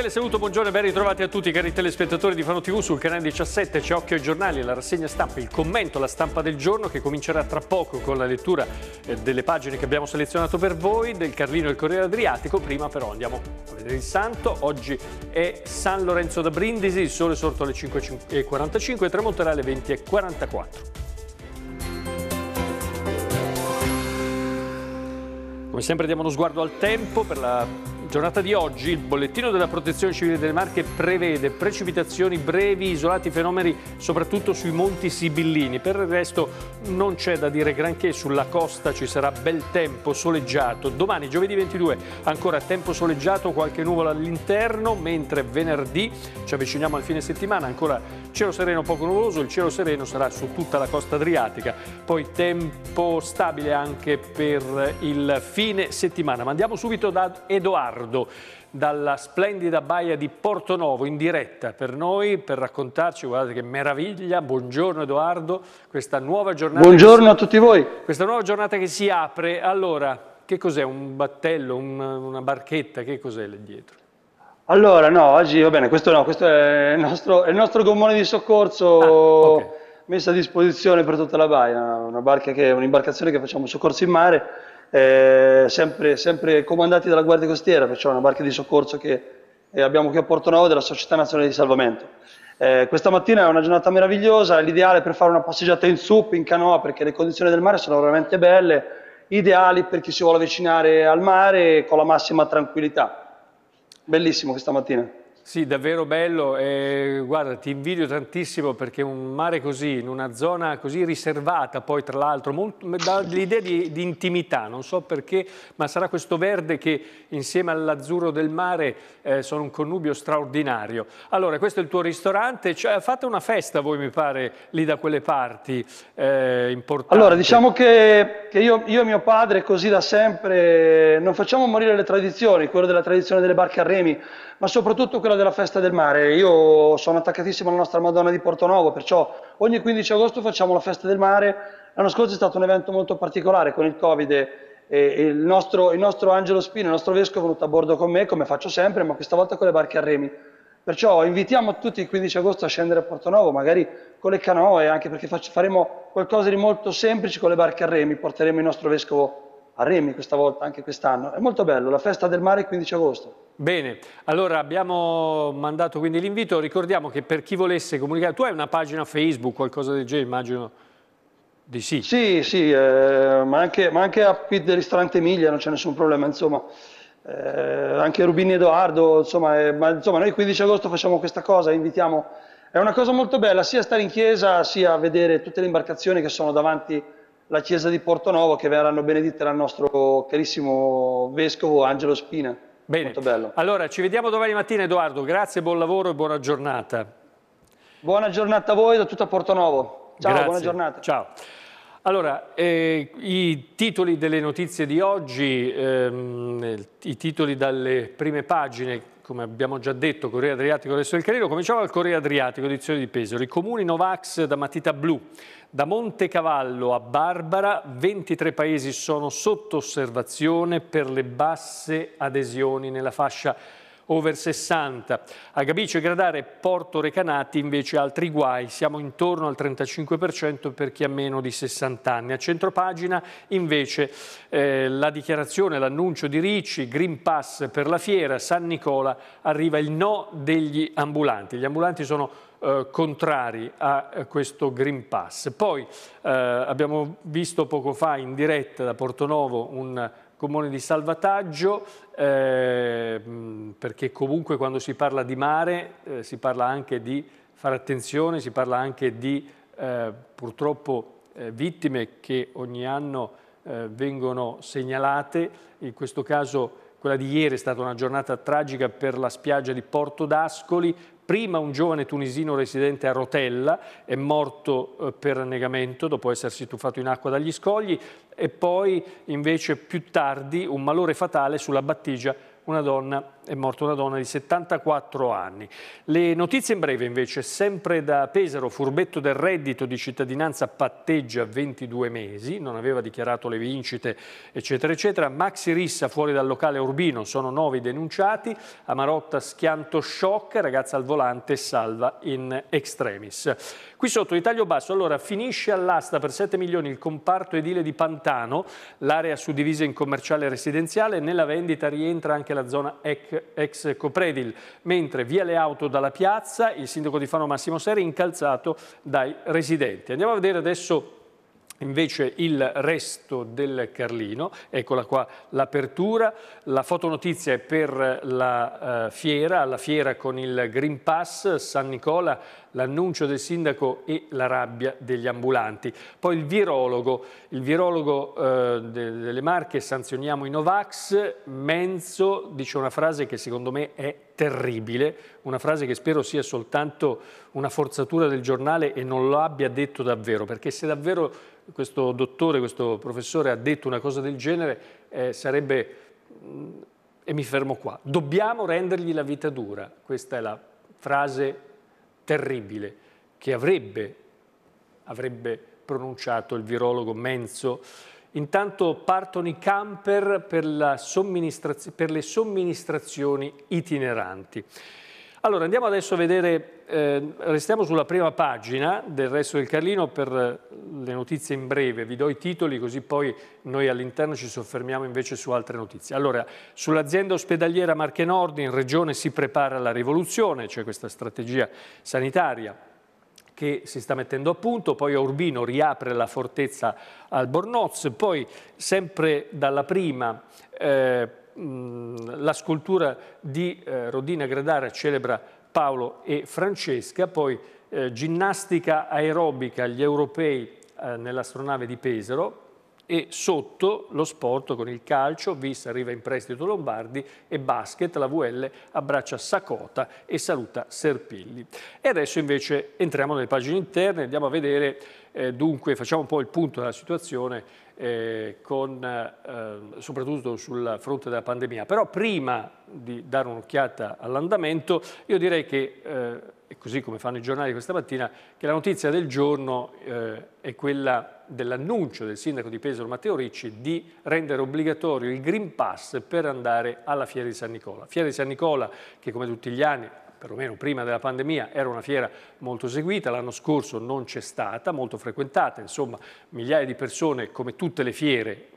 Daniele Saluto, buongiorno e ben ritrovati a tutti cari telespettatori di Fano TV sul canale 17 c'è Occhio ai giornali, la rassegna stampa, il commento, la stampa del giorno che comincerà tra poco con la lettura eh, delle pagine che abbiamo selezionato per voi del Carlino e il Corriere Adriatico, prima però andiamo a vedere il santo, oggi è San Lorenzo da Brindisi, il sole sorto alle 5.45 e tramonterà alle 20.44. Come sempre diamo uno sguardo al tempo per la giornata di oggi il bollettino della protezione civile delle Marche prevede precipitazioni brevi, isolati fenomeni soprattutto sui monti Sibillini. Per il resto non c'è da dire granché, sulla costa ci sarà bel tempo soleggiato. Domani giovedì 22 ancora tempo soleggiato, qualche nuvola all'interno, mentre venerdì ci avviciniamo al fine settimana, ancora cielo sereno poco nuvoloso, il cielo sereno sarà su tutta la costa adriatica. Poi tempo stabile anche per il fine settimana. Ma andiamo subito da Edoardo. Pardo dalla splendida baia di Porto Novo in diretta per noi, per raccontarci, guardate che meraviglia, buongiorno Edoardo, questa nuova giornata. Buongiorno si, a tutti voi. Questa nuova giornata che si apre, allora che cos'è un battello, un, una barchetta, che cos'è lì dietro? Allora no, oggi va bene, questo no, questo è il nostro, è il nostro gommone di soccorso. Ah, okay messa a disposizione per tutta la baia, una barca che, un'imbarcazione che facciamo soccorso in mare eh, sempre, sempre, comandati dalla Guardia Costiera, perciò una barca di soccorso che eh, abbiamo qui a Porto Nuovo della Società Nazionale di Salvamento. Eh, questa mattina è una giornata meravigliosa, l'ideale per fare una passeggiata in sup, in canoa, perché le condizioni del mare sono veramente belle, ideali per chi si vuole avvicinare al mare con la massima tranquillità. Bellissimo questa mattina. Sì, davvero bello. Eh, guarda, ti invidio tantissimo perché un mare così, in una zona così riservata, poi tra l'altro, dà l'idea di, di, intimità, non so perché, ma sarà questo verde che insieme all'azzurro del mare eh, sono un connubio straordinario. Allora, questo è il tuo ristorante, cioè, fate una festa voi mi pare lì da quelle parti, eh, importante. Allora, diciamo che, che io, io, e mio padre così da sempre non facciamo morire le tradizioni, quello della tradizione delle barche a remi, ma soprattutto quella della festa del mare. Io sono attaccatissimo alla nostra Madonna di Porto Portonovo, perciò ogni 15 agosto facciamo la festa del mare. L'anno scorso è stato un evento molto particolare con il Covid il nostro, il, nostro, Angelo Spino, il nostro vescovo è venuto a bordo con me, come faccio sempre, ma questa volta con le barche a remi. Perciò invitiamo tutti il 15 agosto a scendere a Porto Portonovo, magari con le canoe, anche perché faremo qualcosa di molto semplice con le barche a remi, porteremo il nostro vescovo a remi questa volta, anche quest'anno. È molto bello, la festa del mare il 15 agosto. Bene, allora abbiamo mandato quindi l'invito, ricordiamo che per chi volesse comunicare, tu hai una pagina Facebook, qualcosa del genere immagino di sì. Sì, sì, eh, ma, anche, ma anche a Pit del Ristorante Emilia non c'è nessun problema, insomma, eh, anche Rubini Edoardo, insomma, eh, ma, insomma noi il 15 agosto facciamo questa cosa, invitiamo, è una cosa molto bella sia stare in chiesa sia vedere tutte le imbarcazioni che sono davanti alla chiesa di Porto Portonovo che verranno benedette dal nostro carissimo vescovo Angelo Spina. Bene. Molto bello. Allora, ci vediamo domani mattina Edoardo, grazie, buon lavoro e buona giornata. Buona giornata a voi da tutto a Porto Nuovo. Ciao, grazie. buona giornata. Ciao. Allora, eh, i titoli delle notizie di oggi, ehm, i titoli dalle prime pagine come abbiamo già detto, Corriere Adriatico e resto del Carino. Cominciamo dal Corriere Adriatico, edizione di Pesaro. I comuni Novax da matita blu, da Montecavallo a Barbara, 23 paesi sono sotto osservazione per le basse adesioni nella fascia over 60. A Gabice, Gradare Porto Recanati invece altri guai, siamo intorno al 35% per chi ha meno di 60 anni. A centropagina invece eh, la dichiarazione, l'annuncio di Ricci, Green Pass per la fiera, San Nicola, arriva il no degli ambulanti. Gli ambulanti sono eh, contrari a eh, questo Green Pass. Poi eh, abbiamo visto poco fa in diretta da Portonovo un gommone di salvataggio, eh, perché comunque quando si parla di mare eh, si parla anche di fare attenzione, si parla anche di eh, purtroppo eh, vittime che ogni anno eh, vengono segnalate, in questo caso quella di ieri è stata una giornata tragica per la spiaggia di Porto d'Ascoli, prima un giovane tunisino residente a Rotella è morto eh, per annegamento dopo essersi tuffato in acqua dagli scogli e poi invece più tardi un malore fatale sulla battigia una donna, è morta una donna di 74 anni. Le notizie in breve invece, sempre da Pesaro, furbetto del reddito di cittadinanza patteggia 22 mesi, non aveva dichiarato le vincite, eccetera, eccetera. Maxi Rissa fuori dal locale Urbino, sono 9 denunciati. A Marotta schianto shock, ragazza al volante salva in extremis. Qui sotto Italia Basso, allora finisce all'asta per 7 milioni il comparto edile di Pantano, l'area suddivisa in commerciale e residenziale, nella vendita rientra anche la la zona ex Copredil, mentre via le auto dalla piazza, il sindaco di Fano Massimo Seri incalzato dai residenti. Andiamo a vedere adesso Invece il resto del Carlino, eccola qua l'apertura, la fotonotizia è per la eh, fiera, alla fiera con il Green Pass, San Nicola l'annuncio del sindaco e la rabbia degli ambulanti. Poi il virologo, il virologo eh, delle Marche, sanzioniamo i Novax, Menzo dice una frase che secondo me è terribile, una frase che spero sia soltanto una forzatura del giornale e non lo abbia detto davvero, perché se davvero questo dottore, questo professore ha detto una cosa del genere, eh, sarebbe... Mh, mm, e mi fermo qua. Dobbiamo rendergli la vita dura, questa è la frase terribile che avrebbe, avrebbe pronunciato il virologo Menzo. Intanto partono i camper per, per le somministrazioni itineranti. Allora andiamo adesso a vedere, eh, restiamo sulla prima pagina del resto del Carlino per eh, le notizie in breve, vi do i titoli così poi noi all'interno ci soffermiamo invece su altre notizie. Allora, sull'azienda ospedaliera Marche Nord in regione si prepara la rivoluzione, c'è cioè questa strategia sanitaria che si sta mettendo a punto, poi a Urbino riapre la fortezza al Bornoz, poi sempre dalla prima eh, la scultura di eh, Rodina Gradara celebra Paolo e Francesca, poi eh, ginnastica aerobica agli europei eh, nell'astronave di Pesaro e sotto lo sport con il calcio, Vis arriva in prestito Lombardi e basket, la VL abbraccia Sacota e saluta Serpilli. E adesso invece entriamo nelle pagine interne, andiamo a vedere eh, dunque facciamo un po' il punto della situazione eh, con, ehm, soprattutto sul fronte della pandemia. Però prima di dare un'occhiata all'andamento io direi che, eh, così come fanno i giornali questa mattina, che la notizia del giorno eh, è quella dell'annuncio del sindaco di Pesaro Matteo Ricci di rendere obbligatorio il Green Pass per andare alla Fiera di San Nicola. Fiera di San Nicola che come tutti gli anni perlomeno prima della pandemia, era una fiera molto seguita, l'anno scorso non c'è stata, molto frequentata, insomma migliaia di persone come tutte le fiere,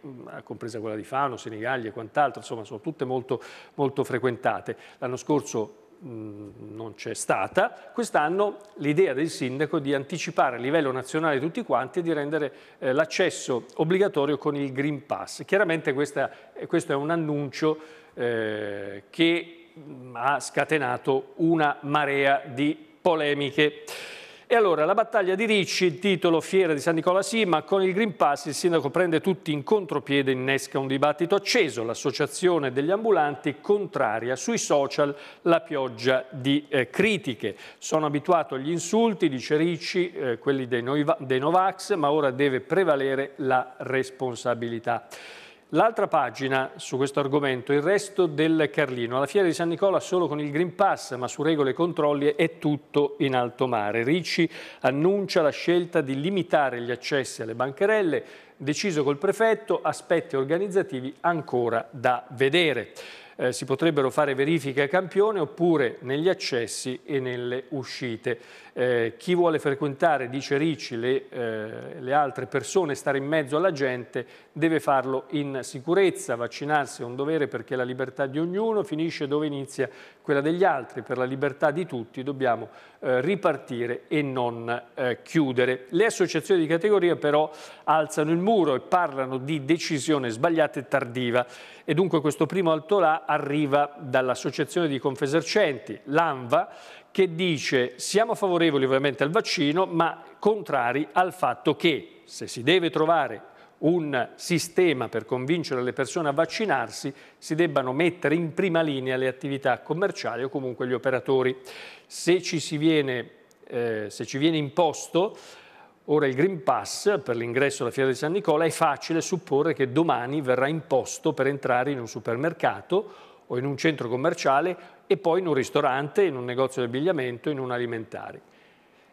compresa quella di Fano, Senigallia e quant'altro, insomma sono tutte molto, molto frequentate. L'anno scorso non c'è stata, quest'anno l'idea del sindaco di anticipare a livello nazionale tutti quanti e di rendere eh, l'accesso obbligatorio con il Green Pass. Chiaramente questa, questo è un annuncio eh, che Mm, ha scatenato una marea di polemiche. E allora la battaglia di Ricci, il titolo Fiera di San Nicola sì, ma con il Green Pass il sindaco prende tutti in contropiede e innesca un dibattito acceso. L'associazione degli ambulanti contraria sui social la pioggia di eh, critiche. Sono abituato agli insulti, dice Ricci, eh, quelli dei, Noiva, dei Novax, ma ora deve prevalere la responsabilità. L'altra pagina su questo argomento, il resto del Carlino. Alla fiera di San Nicola solo con il Green Pass, ma su regole e controlli è tutto in alto mare. Ricci annuncia la scelta di limitare gli accessi alle bancherelle, deciso col prefetto, aspetti organizzativi ancora da vedere eh, si potrebbero fare verifiche a campione oppure negli accessi e nelle uscite. Eh, chi vuole frequentare, dice Ricci, le, eh, le, altre persone, stare in mezzo alla gente, deve farlo in sicurezza, vaccinarsi è un dovere perché la libertà di ognuno finisce dove inizia quella degli altri, per la libertà di tutti dobbiamo eh, ripartire e non eh, chiudere. Le associazioni di categoria però alzano il muro e parlano di decisione sbagliata e tardiva e dunque questo primo altolà arriva dall'associazione di Confesercenti, l'ANVA, che dice siamo favorevoli ovviamente al vaccino ma contrari al fatto che se si deve trovare un sistema per convincere le persone a vaccinarsi, si debbano mettere in prima linea le attività commerciali o comunque gli operatori. Se ci, viene, eh, se ci viene imposto Ora il Green Pass per l'ingresso alla Fiera di San Nicola è facile supporre che domani verrà imposto per entrare in un supermercato o in un centro commerciale e poi in un ristorante, in un negozio di abbigliamento, in un alimentare.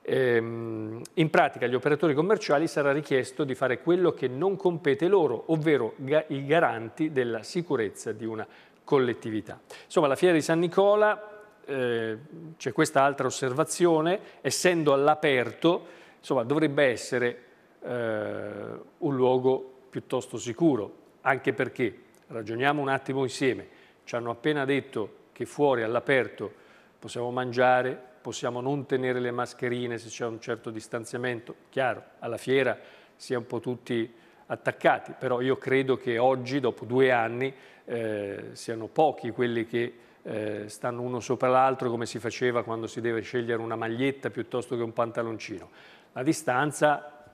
Ehm, in pratica agli operatori commerciali sarà richiesto di fare quello che non compete loro, ovvero ga i garanti della sicurezza di una collettività. Insomma, la Fiera di San Nicola, eh, c'è questa altra osservazione, essendo all'aperto, Insomma, dovrebbe essere eh, un luogo piuttosto sicuro, anche perché, ragioniamo un attimo insieme, ci hanno appena detto che fuori all'aperto possiamo mangiare, possiamo non tenere le mascherine se c'è un certo distanziamento, chiaro, alla fiera siamo un po' tutti attaccati, però io credo che oggi, dopo due anni, eh, siano pochi quelli che eh, stanno uno sopra l'altro come si faceva quando si deve scegliere una maglietta piuttosto che un pantaloncino la distanza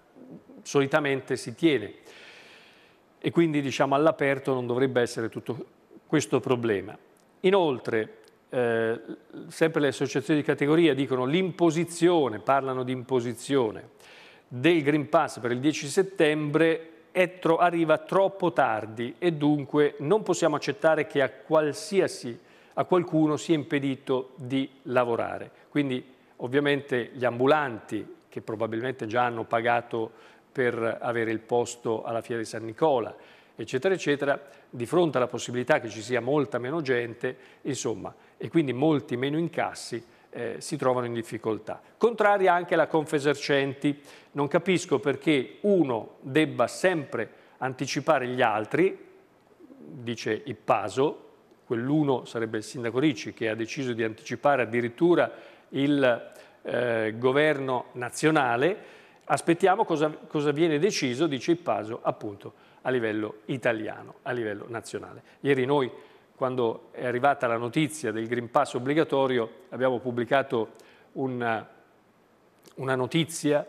solitamente si tiene e quindi diciamo, all'aperto non dovrebbe essere tutto questo problema. Inoltre, eh, sempre le associazioni di categoria dicono l'imposizione, parlano di imposizione, del Green Pass per il 10 settembre tro arriva troppo tardi e dunque non possiamo accettare che a qualsiasi a qualcuno sia impedito di lavorare. Quindi ovviamente gli ambulanti che probabilmente già hanno pagato per avere il posto alla Fiera di San Nicola, eccetera, eccetera, di fronte alla possibilità che ci sia molta meno gente, insomma, e quindi molti meno incassi, eh, si trovano in difficoltà. Contraria anche la Confesercenti. Non capisco perché uno debba sempre anticipare gli altri, dice Ippaso, quell'uno sarebbe il sindaco Ricci che ha deciso di anticipare addirittura il eh, governo nazionale, aspettiamo cosa, cosa viene deciso, dice il Paso, appunto a livello italiano, a livello nazionale. Ieri noi, quando è arrivata la notizia del Green Pass obbligatorio, abbiamo pubblicato una, una notizia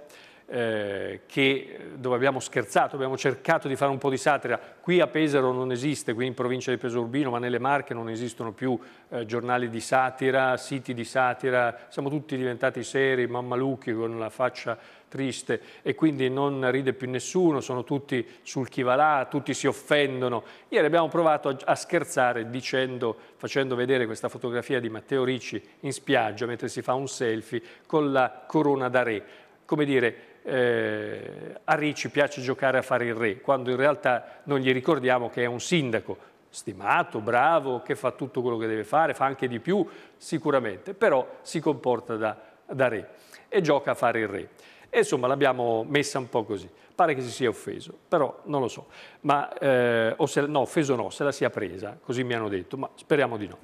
eh, che, dove abbiamo scherzato, abbiamo cercato di fare un po' di satira. Qui a Pesaro non esiste, qui in provincia di Pesaro Urbino, ma nelle Marche non esistono più eh, giornali di satira, siti di satira, siamo tutti diventati seri, mammalucchi con la faccia triste e quindi non ride più nessuno, sono tutti sul chi va là, tutti si offendono. Ieri abbiamo provato a, a scherzare dicendo, facendo vedere questa fotografia di Matteo Ricci in spiaggia mentre si fa un selfie con la corona da re. Come dire, eh, a Ricci piace giocare a fare il re, quando in realtà non gli ricordiamo che è un sindaco stimato, bravo, che fa tutto quello che deve fare, fa anche di più sicuramente, però si comporta da, da re e gioca a fare il re. E insomma l'abbiamo messa un po' così. Pare che si sia offeso, però non lo so. Ma, eh, o se, no, offeso no, se la sia presa, così mi hanno detto, ma speriamo di no.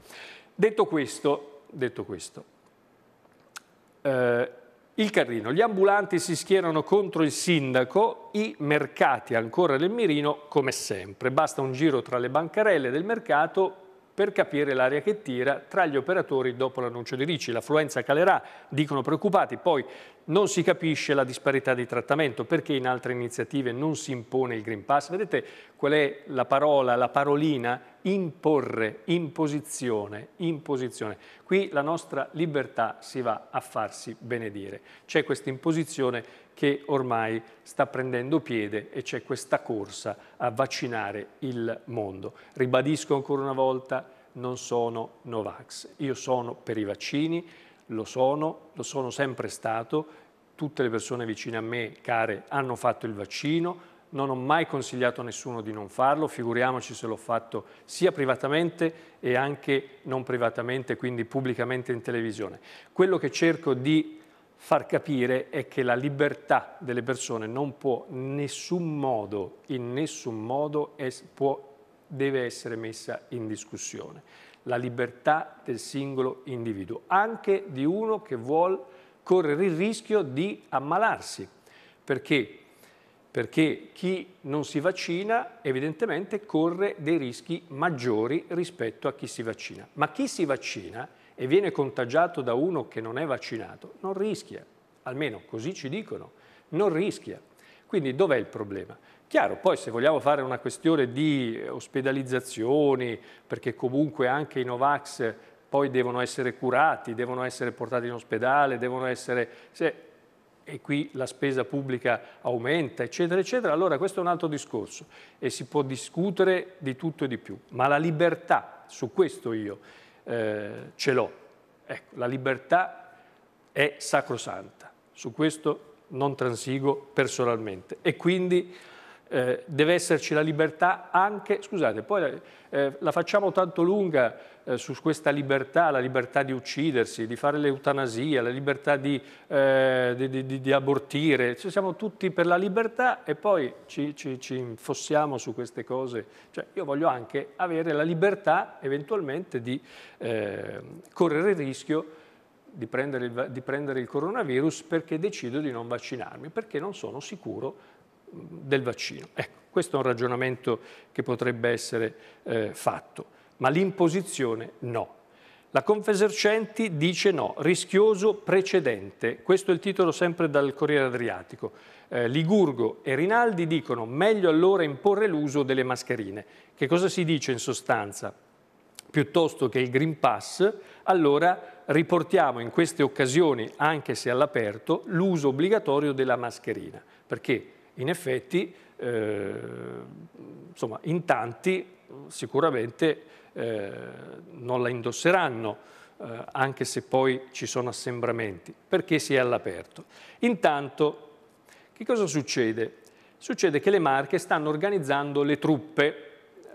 Detto questo, detto questo eh, il Carrino, gli ambulanti si schierano contro il sindaco, i mercati ancora nel mirino come sempre. Basta un giro tra le bancarelle del mercato per capire l'aria che tira tra gli operatori dopo l'annuncio di Ricci. L'affluenza calerà, dicono preoccupati, poi non si capisce la disparità di trattamento, perché in altre iniziative non si impone il Green Pass. Vedete qual è la parola, la parolina? Imporre, imposizione, imposizione. Qui la nostra libertà si va a farsi benedire. C'è questa imposizione che ormai sta prendendo piede e c'è questa corsa a vaccinare il mondo. Ribadisco ancora una volta, non sono Novax. Io sono per i vaccini, lo sono, lo sono sempre stato, tutte le persone vicine a me, care, hanno fatto il vaccino, non ho mai consigliato a nessuno di non farlo, figuriamoci se l'ho fatto sia privatamente e anche non privatamente, quindi pubblicamente in televisione. Quello che cerco di far capire è che la libertà delle persone non può in nessun modo, in nessun modo es, può, deve essere messa in discussione. La libertà del singolo individuo, anche di uno che vuole correre il rischio di ammalarsi. Perché? Perché chi non si vaccina evidentemente corre dei rischi maggiori rispetto a chi si vaccina. Ma chi si vaccina e viene contagiato da uno che non è vaccinato non rischia, almeno così ci dicono, non rischia. Quindi dov'è il problema? Chiaro, poi se vogliamo fare una questione di ospedalizzazioni, perché comunque anche i Novax poi devono essere curati, devono essere portati in ospedale, devono essere... Se, e qui la spesa pubblica aumenta, eccetera, eccetera, allora questo è un altro discorso e si può discutere di tutto e di più, ma la libertà, su questo io eh, ce l'ho, ecco, la libertà è sacrosanta, su questo non transigo personalmente e quindi eh, deve esserci la libertà anche, scusate, poi eh, la facciamo tanto lunga eh, su questa libertà, la libertà di uccidersi, di fare l'eutanasia, la libertà di, eh, di, di, di abortire, cioè, siamo tutti per la libertà e poi ci, ci, ci infossiamo su queste cose. Cioè, io voglio anche avere la libertà eventualmente di eh, correre il rischio di prendere il, di prendere il coronavirus perché decido di non vaccinarmi, perché non sono sicuro del vaccino. Ecco, questo è un ragionamento che potrebbe essere eh, fatto, ma l'imposizione no. La Confesercenti dice no, rischioso precedente, questo è il titolo sempre dal Corriere Adriatico. Eh, Ligurgo e Rinaldi dicono meglio allora imporre l'uso delle mascherine. Che cosa si dice in sostanza? Piuttosto che il Green Pass, allora riportiamo in queste occasioni, anche se all'aperto, l'uso obbligatorio della mascherina, perché in effetti eh, insomma, in tanti sicuramente eh, non la indosseranno, eh, anche se poi ci sono assembramenti, perché si è all'aperto. Intanto, che cosa succede? Succede che le Marche stanno organizzando le truppe,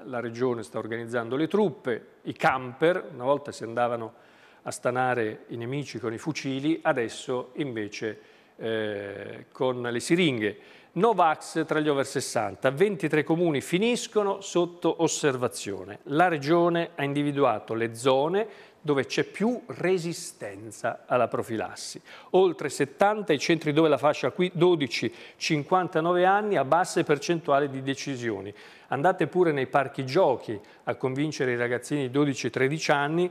la regione sta organizzando le truppe, i camper, una volta si andavano a stanare i nemici con i fucili, adesso invece eh, con le siringhe. Novax tra gli over 60, 23 comuni finiscono sotto osservazione. La regione ha individuato le zone dove c'è più resistenza alla profilassi. Oltre 70 i centri dove la fascia qui 12-59 anni ha basse percentuali di decisioni. Andate pure nei parchi giochi a convincere i ragazzini di 12-13 anni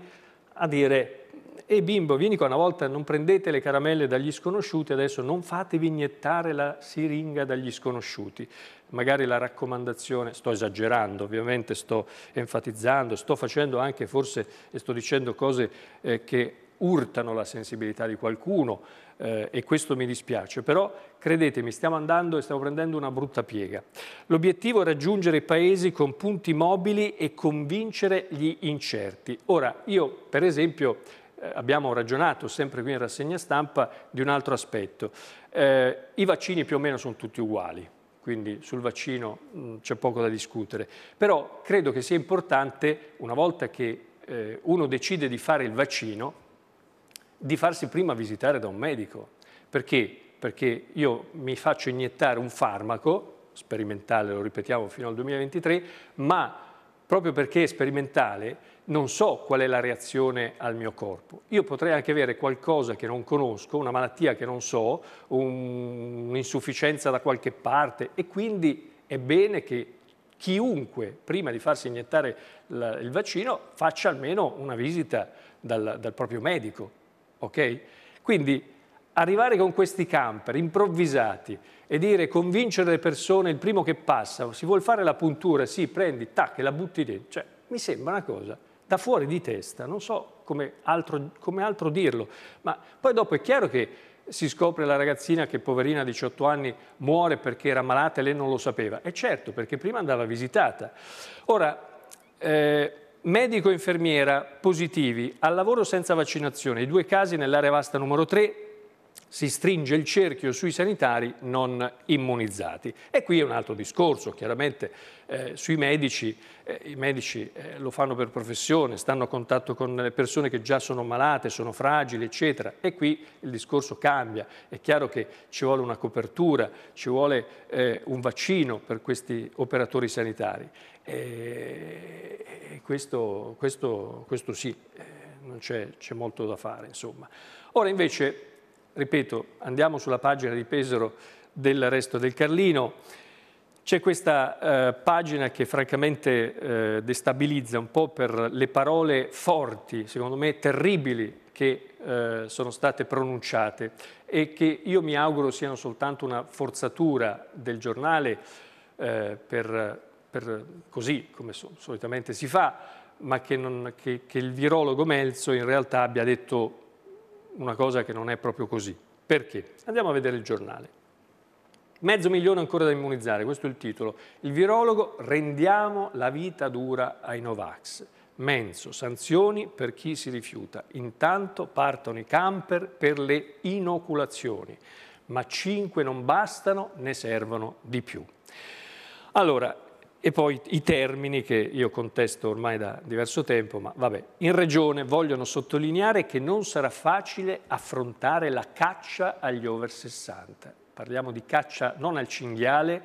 a dire e bimbo, vieni qua una volta, non prendete le caramelle dagli sconosciuti, adesso non fatevi iniettare la siringa dagli sconosciuti. Magari la raccomandazione, sto esagerando ovviamente, sto enfatizzando, sto facendo anche forse, e sto dicendo cose eh, che urtano la sensibilità di qualcuno eh, e questo mi dispiace, però credetemi stiamo andando e stiamo prendendo una brutta piega. L'obiettivo è raggiungere i paesi con punti mobili e convincere gli incerti. Ora io per esempio eh, abbiamo ragionato sempre qui in rassegna stampa di un altro aspetto. Eh, I vaccini più o meno sono tutti uguali, quindi sul vaccino mm, c'è poco da discutere, però credo che sia importante, una volta che eh, uno decide di fare il vaccino, di farsi prima visitare da un medico. Perché? Perché io mi faccio iniettare un farmaco, sperimentale, lo ripetiamo fino al 2023, ma proprio perché è sperimentale, non so qual è la reazione al mio corpo. Io potrei anche avere qualcosa che non conosco, una malattia che non so, un'insufficienza da qualche parte e quindi è bene che chiunque prima di farsi iniettare la, il vaccino faccia almeno una visita dal, dal proprio medico. Okay? Quindi arrivare con questi camper improvvisati e dire convincere le persone, il primo che passa, si vuole fare la puntura, sì, prendi, tac, e la butti dentro, cioè mi sembra una cosa da fuori di testa, non so come altro, come altro dirlo, ma poi dopo è chiaro che si scopre la ragazzina che poverina a 18 anni muore perché era malata e lei non lo sapeva. E certo, perché prima andava visitata. Ora, eh, medico e infermiera positivi al lavoro senza vaccinazione, i due casi nell'area vasta numero 3 si stringe il cerchio sui sanitari non immunizzati. E qui è un altro discorso, chiaramente eh, sui medici, eh, i medici eh, lo fanno per professione, stanno a contatto con le persone che già sono malate, sono fragili, eccetera, e qui il discorso cambia. È chiaro che ci vuole una copertura, ci vuole eh, un vaccino per questi operatori sanitari. E questo, questo, questo sì, eh, non c'è molto da fare, insomma. Ora invece ripeto, andiamo sulla pagina di Pesaro del resto del Carlino, c'è questa eh, pagina che francamente eh, destabilizza un po' per le parole forti, secondo me terribili, che eh, sono state pronunciate e che io mi auguro siano soltanto una forzatura del giornale eh, per, per, così, come so, solitamente si fa, ma che, non, che, che il virologo Melzo in realtà abbia detto una cosa che non è proprio così. Perché? Andiamo a vedere il giornale. Mezzo milione ancora da immunizzare, questo è il titolo. Il virologo rendiamo la vita dura ai Novax. Menso, sanzioni per chi si rifiuta. Intanto partono i camper per le inoculazioni, ma cinque non bastano, ne servono di più. Allora, e poi i termini che io contesto ormai da diverso tempo, ma vabbè, in Regione vogliono sottolineare che non sarà facile affrontare la caccia agli over 60. Parliamo di caccia non al cinghiale,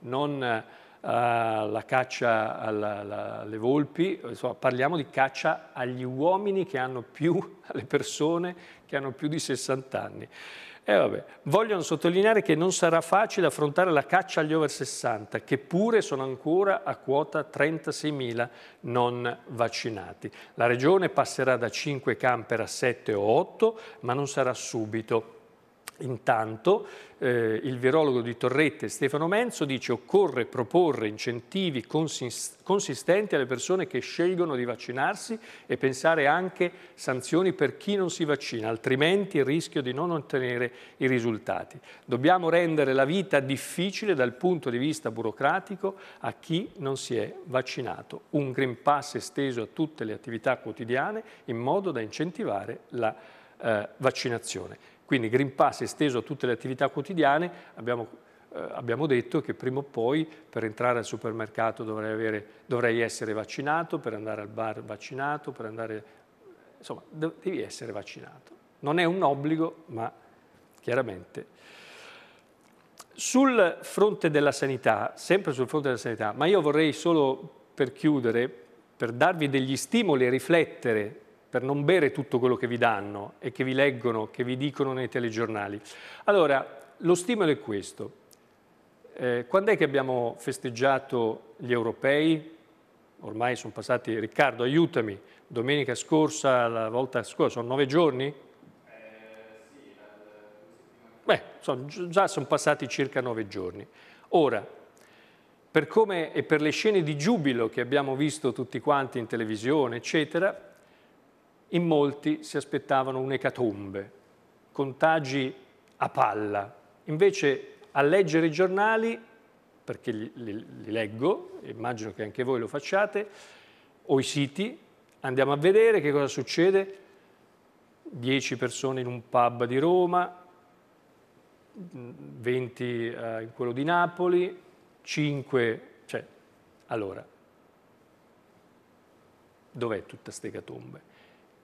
non uh, la caccia alla, alla, alle volpi, insomma, parliamo di caccia agli uomini che hanno più, alle persone che hanno più di 60 anni. Eh, vabbè. Vogliono sottolineare che non sarà facile affrontare la caccia agli over 60, che pure sono ancora a quota 36.000 non vaccinati. La Regione passerà da 5 camper a 7 o 8, ma non sarà subito Intanto eh, il virologo di Torrette Stefano Menzo dice occorre proporre incentivi consistenti alle persone che scelgono di vaccinarsi e pensare anche sanzioni per chi non si vaccina, altrimenti il rischio di non ottenere i risultati. Dobbiamo rendere la vita difficile dal punto di vista burocratico a chi non si è vaccinato. Un Green Pass esteso a tutte le attività quotidiane in modo da incentivare la eh, vaccinazione. Quindi Green Pass esteso a tutte le attività quotidiane, abbiamo, eh, abbiamo detto che prima o poi per entrare al supermercato dovrei, avere, dovrei essere vaccinato, per andare al bar vaccinato, per andare... insomma, devi essere vaccinato. Non è un obbligo, ma chiaramente. Sul fronte della sanità, sempre sul fronte della sanità, ma io vorrei solo per chiudere, per darvi degli stimoli a riflettere per non bere tutto quello che vi danno e che vi leggono, che vi dicono nei telegiornali. Allora, lo stimolo è questo. Eh, quando è che abbiamo festeggiato gli europei? Ormai sono passati, Riccardo aiutami, domenica scorsa, la volta scorsa, sono nove giorni? Eh, sì, Beh, sono, già sono passati circa nove giorni. Ora, per come e per le scene di giubilo che abbiamo visto tutti quanti in televisione, eccetera, in molti si aspettavano un'ecatombe, contagi a palla. Invece a leggere i giornali, perché li, li, li leggo, immagino che anche voi lo facciate, o i siti, andiamo a vedere che cosa succede. 10 persone in un pub di Roma, 20 eh, in quello di Napoli, 5, cioè, allora, dov'è tutta questa ecatombe?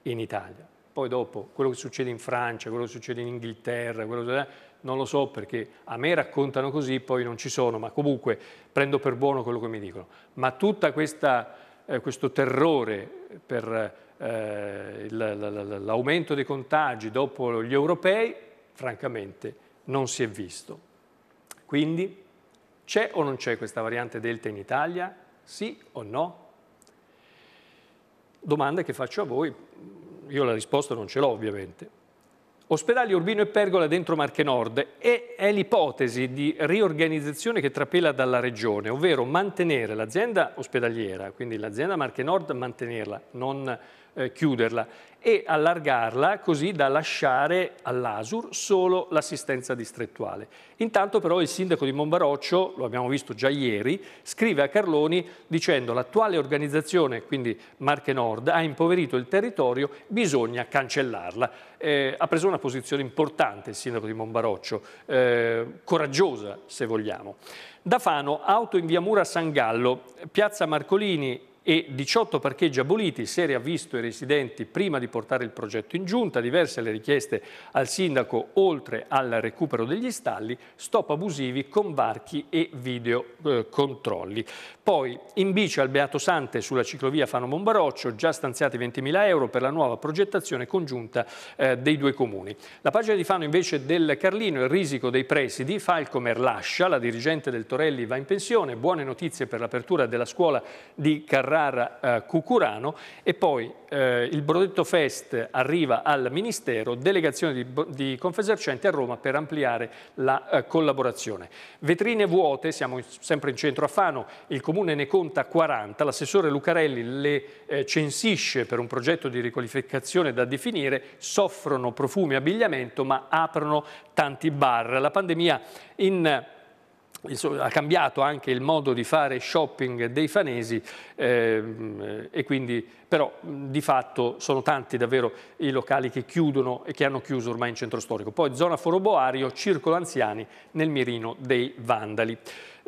in Italia. Poi dopo quello che succede in Francia, quello che succede in Inghilterra, che... non lo so perché a me raccontano così, poi non ci sono, ma comunque prendo per buono quello che mi dicono. Ma tutto eh, questo terrore per eh, l'aumento dei contagi dopo gli europei, francamente non si è visto. Quindi c'è o non c'è questa variante Delta in Italia? Sì o no? domanda che faccio a voi, io la risposta non ce l'ho ovviamente. Ospedali Urbino e Pergola dentro Marche Nord e è l'ipotesi di riorganizzazione che trapela dalla regione, ovvero mantenere l'azienda ospedaliera, quindi l'azienda Marche Nord mantenerla, non eh, chiuderla, e allargarla così da lasciare all'ASUR solo l'assistenza distrettuale. Intanto però il sindaco di Monbaroccio, lo abbiamo visto già ieri, scrive a Carloni dicendo l'attuale organizzazione, quindi Marche Nord, ha impoverito il territorio, bisogna cancellarla. Eh, ha preso una posizione importante il sindaco di Monbaroccio, eh, coraggiosa se vogliamo. Da Fano, auto in via Mura San Gallo, piazza Marcolini e 18 parcheggi aboliti, Seria ha visto i residenti prima di portare il progetto in giunta, diverse le richieste al sindaco oltre al recupero degli stalli, stop abusivi, con varchi e videocontrolli. eh, Poi in bici al Beato Sante sulla ciclovia Fano Monbaroccio, già stanziati 20.000 euro per la nuova progettazione congiunta eh, dei due comuni. La pagina di Fano invece del Carlino, il risico dei presidi, Falcomer lascia, la dirigente del Torelli va in pensione, buone notizie per l'apertura della scuola di Carrara barra eh, Cucurano e poi eh, il Brodetto Fest arriva al Ministero, delegazione di, di Confesercenti a Roma per ampliare la eh, collaborazione. Vetrine vuote, siamo sempre in centro a Fano, il Comune ne conta 40, l'assessore Lucarelli le censisce per un progetto di riqualificazione da definire, soffrono profumi e abbigliamento ma aprono tanti bar. La pandemia in ha cambiato anche il modo di fare shopping dei fanesi ehm, e quindi però di fatto sono tanti davvero i locali che chiudono e che hanno chiuso ormai in centro storico. Poi zona Foroboario, circolo anziani nel mirino dei vandali.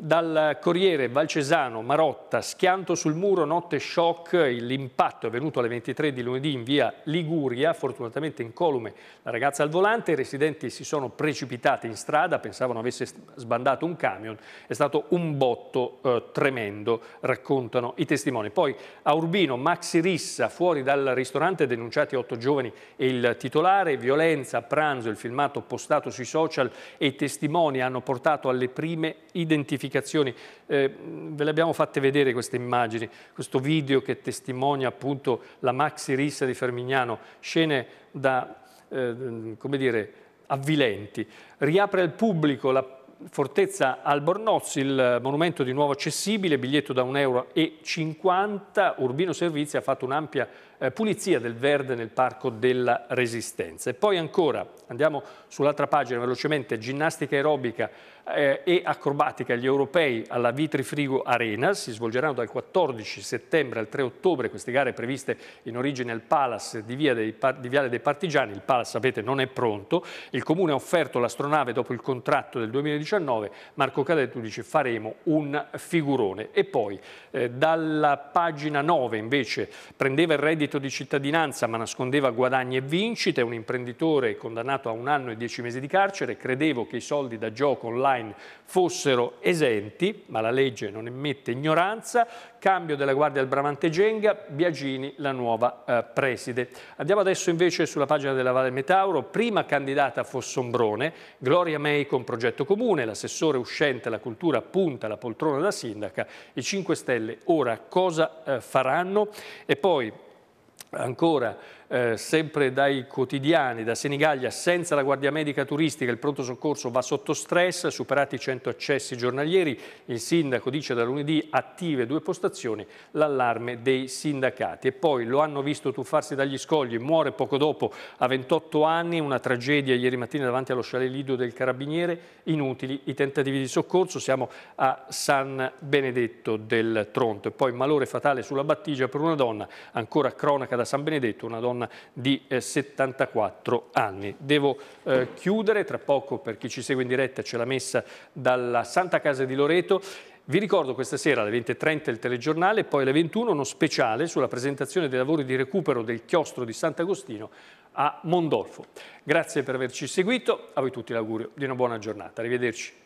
Dal Corriere Valcesano, Marotta, schianto sul muro, notte shock, l'impatto è venuto alle 23 di lunedì in via Liguria, fortunatamente incolume la ragazza al volante, i residenti si sono precipitati in strada, pensavano avesse sbandato un camion, è stato un botto eh, tremendo, raccontano i testimoni. Poi a Urbino, Maxi Rissa, fuori dal ristorante, denunciati otto giovani e il titolare, violenza a pranzo, il filmato postato sui social e i testimoni hanno portato alle prime identificazioni indicazioni, eh, ve le abbiamo fatte vedere queste immagini, questo video che testimonia appunto la maxi rissa di Fermignano, scene da, eh, come dire, avvilenti. Riapre al pubblico la Fortezza Albornoz, il monumento di nuovo accessibile, biglietto da 1,50 euro. Urbino Servizi ha fatto un'ampia eh, pulizia del verde nel Parco della Resistenza. E poi ancora, andiamo sull'altra pagina velocemente, ginnastica aerobica, eh, e acrobatica agli europei alla Vitrifrigo Arena, si svolgeranno dal 14 settembre al 3 ottobre, queste gare previste in origine al Palace di, dei, di Viale dei Partigiani, il Palace sapete non è pronto, il Comune ha offerto l'astronave dopo il contratto del 2019, Marco Cadetto dice faremo un figurone e poi eh, dalla pagina 9 invece prendeva il reddito di cittadinanza ma nascondeva guadagni e vincite, un imprenditore condannato a un anno e dieci mesi di carcere, credevo che i soldi da gioco online online fossero esenti, ma la legge non emette ignoranza, cambio della Guardia al Bramante Genga, Biagini la nuova eh, preside. Andiamo adesso invece sulla pagina della Valle Metauro, prima candidata Fossombrone, Gloria May con progetto comune, l'assessore uscente alla cultura punta la poltrona da sindaca, i 5 Stelle ora cosa eh, faranno? E poi ancora eh, sempre dai quotidiani, da Senigallia, senza la guardia medica turistica, il pronto soccorso va sotto stress, superati i 100 accessi giornalieri, il sindaco dice da lunedì attive due postazioni, l'allarme dei sindacati. E poi lo hanno visto tuffarsi dagli scogli, muore poco dopo a 28 anni, una tragedia ieri mattina davanti allo chalet Lido del Carabiniere, inutili i tentativi di soccorso, siamo a San Benedetto del Tronto. E poi malore fatale sulla battigia per una donna, ancora cronaca da San Benedetto, una donna donna di 74 eh, anni. Devo eh, chiudere, tra poco per chi ci segue in diretta c'è la messa dalla Santa Casa di Loreto vi ricordo questa sera alle 20.30 il telegiornale e poi alle 21 uno speciale sulla presentazione dei lavori di recupero del chiostro di Sant'Agostino a Mondolfo. Grazie per averci seguito, a voi tutti l'augurio di una buona giornata. Arrivederci.